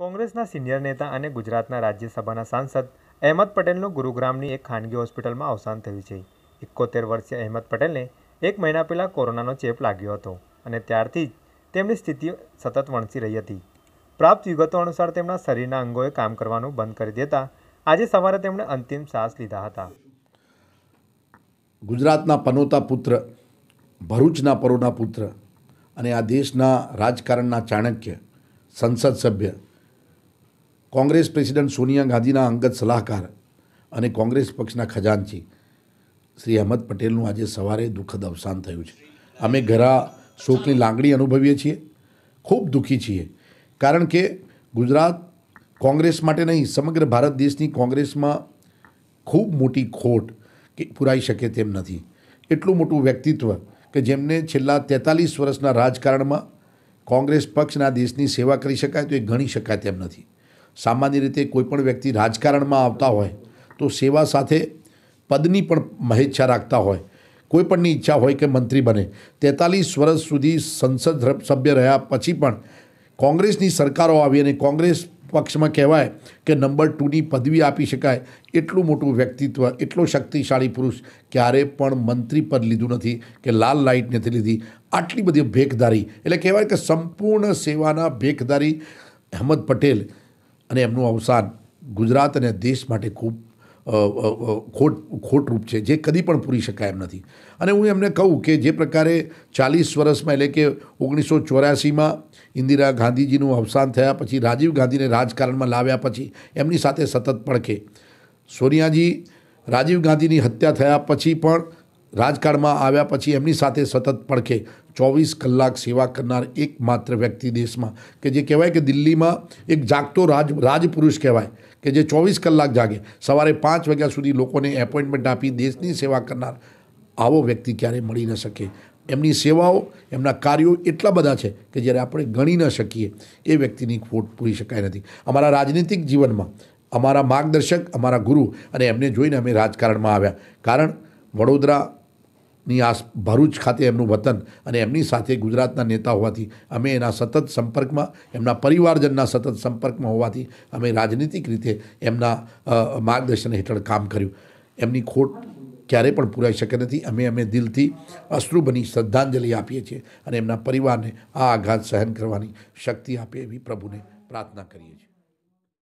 કોંગ્રેસના સિનિયર નેતા અને ગુજરાતના રાજ્યસભાના સાંસદ અહેમદ પટેલનું ગુરુગ્રામની એક ખાનગી હોસ્પિટલમાં અવસાન થયું છે એકોતેર વર્ષીય અહેમદ પટેલને એક મહિના પહેલાં કોરોનાનો ચેપ લાગ્યો હતો અને ત્યારથી જ તેમની સ્થિતિ સતત વણસી રહી હતી પ્રાપ્ત વિગતો અનુસાર તેમના શરીરના અંગોએ કામ કરવાનું બંધ કરી દેતા આજે સવારે તેમણે અંતિમ શ્વાસ લીધા હતા ગુજરાતના પનોતા પુત્ર ભરૂચના પરોના પુત્ર અને આ દેશના રાજકારણના ચાણક્ય સંસદ સભ્ય કોંગ્રેસ પ્રેસિડેન્ટ સોનિયા ગાંધીના અંગત સલાહકાર અને કોંગ્રેસ પક્ષના ખજાનચી શ્રી અહેમદ પટેલનું આજે સવારે દુઃખદ અવસાન થયું છે અમે ઘરા શોકની લાગણી અનુભવીએ છીએ ખૂબ દુઃખી છીએ કારણ કે ગુજરાત કોંગ્રેસ માટે નહીં સમગ્ર ભારત દેશની કોંગ્રેસમાં ખૂબ મોટી ખોટ કે પુરાઈ શકે તેમ નથી એટલું મોટું વ્યક્તિત્વ કે જેમને છેલ્લા તેતાલીસ વર્ષના રાજકારણમાં કોંગ્રેસ પક્ષના દેશની સેવા કરી શકાય તો એ ગણી શકાય તેમ નથી સામાન્ય રીતે કોઈ પણ વ્યક્તિ રાજકારણમાં આવતા હોય તો સેવા સાથે पदની પણ મહત્ച്ഛા રાખતા હોય કોઈ પણની ઈચ્છા હોય કે મંત્રી બને 43 વર્ષ સુધી સંસદ સભ્ય રહ્યા પછી પણ કોંગ્રેસની સરકારો આવી અને કોંગ્રેસ પક્ષમાં કહેવાય કે નંબર 2 ની પદવી આપી શકાય એટલું મોટું વ્યક્તિત્વ એટલો શક્તિશાળી પુરુષ ક્યારે પણ મંત્રી પર લીધું નથી કે લાલ લાઈટ નથી લીધી આટલી બધી ભેકداری એટલે કહેવાય કે સંપૂર્ણ સેવાના ભેકداری અમદ પટેલ અને એમનું અવસાન ગુજરાત અને દેશ માટે ખૂબ ખોટ ખોટ રૂપ છે જે કદી પણ પૂરી શકાય એમ નથી અને હું એમને કહું કે જે પ્રકારે 40 વર્ષમાં એટલે કે 1984 માં ઇન્દિરા ગાંધીજીનું અવસાન થયા પછી રાજીવ ગાંધીને રાજકારણમાં લાવ્યા પછી એમની સાથે સતત પડકે સોનિયાજી રાજીવ ગાંધીની હત્યા થયા પછી પણ રાજકારણમાં આવ્યા પછી એમની સાથે સતત પડકે 24 કલાક સેવા કરનાર એકમાત્ર વ્યક્તિ દેશમાં કે જે કહેવાય કે દિલ્હીમાં એક જાગતો રાજ રાજપુરુષ કહેવાય કે જે 24 કલાક जागे સવારે 5 વાગ્યા સુધી લોકો ને એપોઇન્ટમેન્ટ આપી દેશની સેવા કરનાર આવો વ્યક્તિ ક્યારે મળી ન શકે એમની સેવાઓ એમના કાર્યો એટલા બધા છે કે જ્યારે આપણે ગણી ન શકીએ એ વ્યક્તિની ખોટ પૂરી શકાય નથી અમારું રાજનીતિક જીવનમાં અમારો માર્ગદર્શક અમારો ગુરુ અને એમને જોઈને અમે રાજકારણમાં આવ્યા કારણ વડોદરા ની આસ ભરુચ ખાતે એમનું વતન અને એમની સાથે ગુજરાતના નેતા હોવાથી અમે એના સતત સંપર્કમાં એમના પરિવારજનો સતત સંપર્કમાં હોવાથી અમે રાજનીતિક રીતે એમના માર્ગદર્શન હેતળ કામ કર્યું એમની ખોટ ક્યારે પણ પૂરી શકે નથી અમે અમે દિલથી અશ્રુ બની શ્રદ્ધાંજલિ આપીએ છીએ અને એમના પરિવારને આ આઘાત સહન કરવાની શક્તિ આપે ભી પ્રભુને પ્રાર્થના કરીએ છીએ